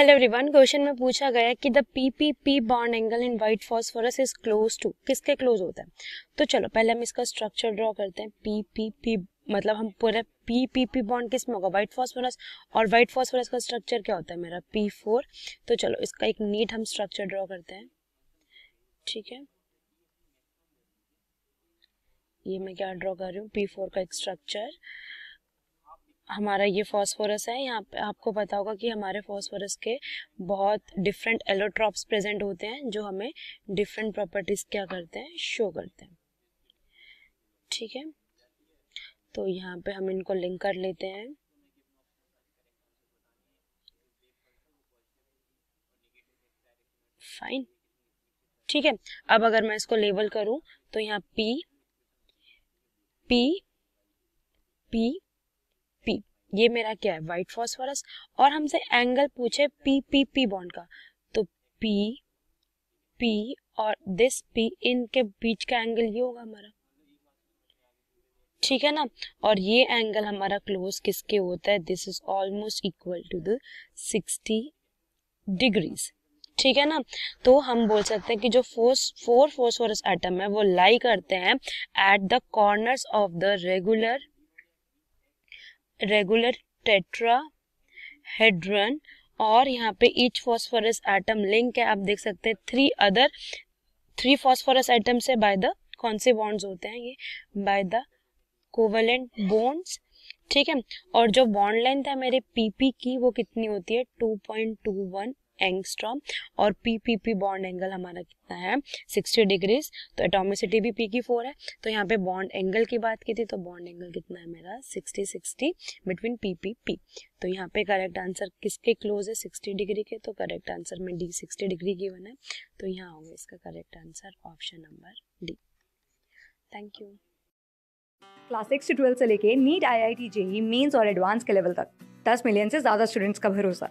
hello everyone question में पूछा गया कि the PPP bond angle in white phosphorus is close to किसके क्लोज होता है तो चलो पहले हम इसका स्ट्रक्चर ड्रॉ करते हैं पीपीपी मतलब हम पूरा पीपीपी बॉन्ड किस में होगा व्हाइट फॉस्फोरस और व्हाइट फॉस्फोरस का स्ट्रक्चर क्या होता है मेरा पी फोर तो चलो इसका एक नीट हम स्ट्रक्चर ड्रॉ करते हैं ठीक है ये मैं क्या ड्रॉ कर रही हूँ पी फोर का एक स्ट्रक्चर हमारा ये फॉस्फोरस है यहाँ पे आपको पता होगा कि हमारे फॉस्फोरस के बहुत डिफरेंट एलोट्रॉप्स प्रेजेंट होते हैं जो हमें डिफरेंट प्रॉपर्टीज़ क्या करते हैं शो करते हैं ठीक है तो यहाँ पे हम इनको लिंक कर लेते हैं फाइन ठीक है अब अगर मैं इसको लेबल करूं तो यहाँ पी पी पी ये मेरा क्या है व्हाइट फॉस्फोरस और हमसे एंगल पूछे पी पी पी बॉन्ड का तो पी पी और दिस पी इनके बीच का एंगल ये होगा हमारा ठीक है ना और ये एंगल हमारा क्लोज किसके होता है this is almost equal to the 60 degrees ठीक है ना तो हम बोल सकते हैं कि जो फोर्स फोर फोर्सोरस एटम है वो लाई करते हैं at the corners of the regular regular tetrahedron और यहाँ पे ईच फॉस्फोरस एटम लिंक है आप देख सकते हैं three other three phosphorus atoms है बाय द कौन से बॉन्ड्स होते हैं ये बाय द कोवलेंट बॉन्ड्स ठीक है और जो बॉन्ड लेंथ है मेरे पीपी की वो कितनी होती है 2.21 एंगस्ट्रॉम और P P P bond angle हमारा कितना है 60 डिग्रीज तो एटोमिसिटी भी पी की फोर है तो यहाँ पे बॉन्ड एंगल की बात की थी तो बॉन्ड एंगल कितना है मेरा 60 60 बिटवीन पी पी पी तो यहाँ पे करेक्ट आंसर किसके क्लोज है सिक्सटी डिग्री के तो करेक्ट आंसर में डी सिक्सटी डिग्री की है तो यहाँ होगा इसका correct answer option number D thank you class six से ट्वेल्थ से लेके NEET I I T JEE mains और एडवांस के लेवल तक 10 मिलियन से ज़्यादा स्टूडेंट्स का भरोसा